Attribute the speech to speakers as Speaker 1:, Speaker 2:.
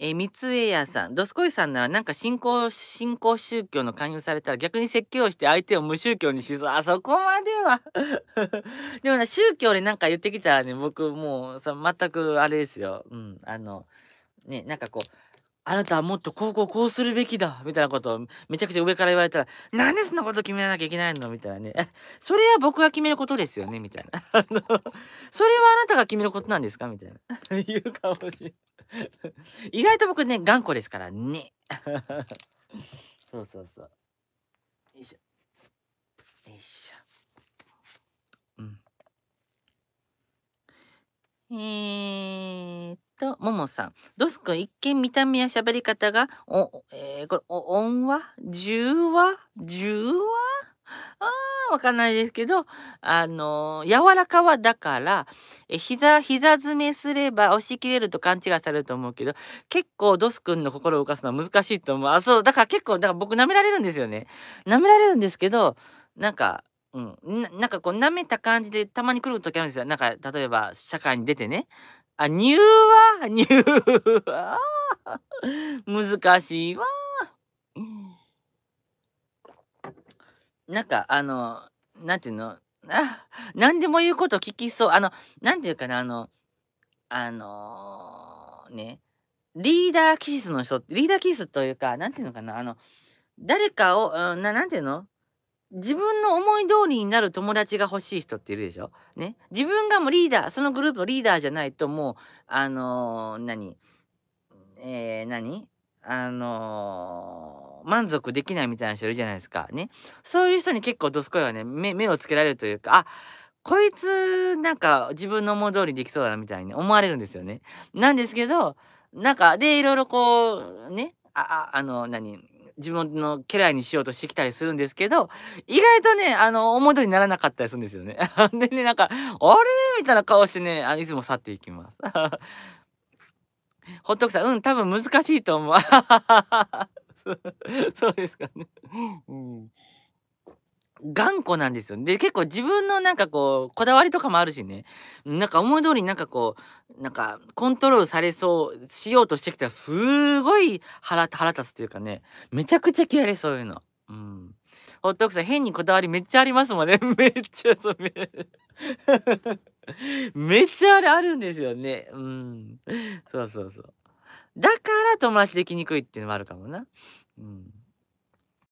Speaker 1: えー、三江屋さん、ドスコイさんならなんか新興、新興宗教の勧誘されたら逆に説教して相手を無宗教にしそう。あ、そこまでは でもな、宗教でなんか言ってきたらね、僕もう、その全くあれですよ。うん、あの、ね、なんかこう、あなたはもっとこうこうこうするべきだみたいなことをめちゃくちゃ上から言われたら、なんでそんなこと決めなきゃいけないのみたいなね。それは僕が決めることですよねみたいな。それはあなたが決めることなんですかみたいな。言うかもしれない。意外と僕ね、頑固ですからね。そうそうそう。よいしょ。よいしょ。うん。えーっと、ももさん。ドス君、一見見た目や喋り方が、お、えー、これ、お音は重は重はあわかんないですけど、あのー、柔らかはだから、え、膝、膝詰めすれば押し切れると勘違いされると思うけど、結構ドス君の心を動かすのは難しいと思う。あ、そう、だから結構、だから僕舐められるんですよね。舐められるんですけど、なんか、うん、なんかこう舐めた感じでたまに来る時あるんですよ。なんか、例えば社会に出てね。あ、ニューは、ニューは、難しいわ。なんか、あの、なんていうの、あ、なんでも言うこと聞きそう。あの、なんていうかな、あの、あのーね、リーダー気質の人、リーダー気質というか、なんていうのかな、あの、誰かを、うん、ななんていうの自分の思い通りになる友達が欲しい人っているでしょね。自分がもうリーダー、そのグループのリーダーじゃないと、もう、あのー、何えー、何あのー満足できないみたいな人いるじゃないですか。ね。そういう人に結構ドスコイはね目、目をつけられるというか、あこいつなんか自分の思い通りできそうだなみたいに思われるんですよね。なんですけど、なんかでいろいろこうね、あ、ああの何、自分の家来にしようとしてきたりするんですけど、意外とね、あの、思い通りにならなかったりするんですよね。でね、なんか、あれみたいな顔してね、あいつも去っていきます。ほっとくさん、うん、多分難しいと思う。そうですかね。うん。頑固なんですよ。で結構自分のなんかこうこだわりとかもあるしねなんか思い通りになんかこうなんかコントロールされそうしようとしてきたらすごい腹腹立つというかねめちゃくちゃ嫌いそういうの。うん。ホッさん変にこだわりめっちゃありますもんね。めっちゃそうめめっちゃあれあるんですよね。うん。そうそうそう。だから友達できにくいっていうのもあるかもな。うん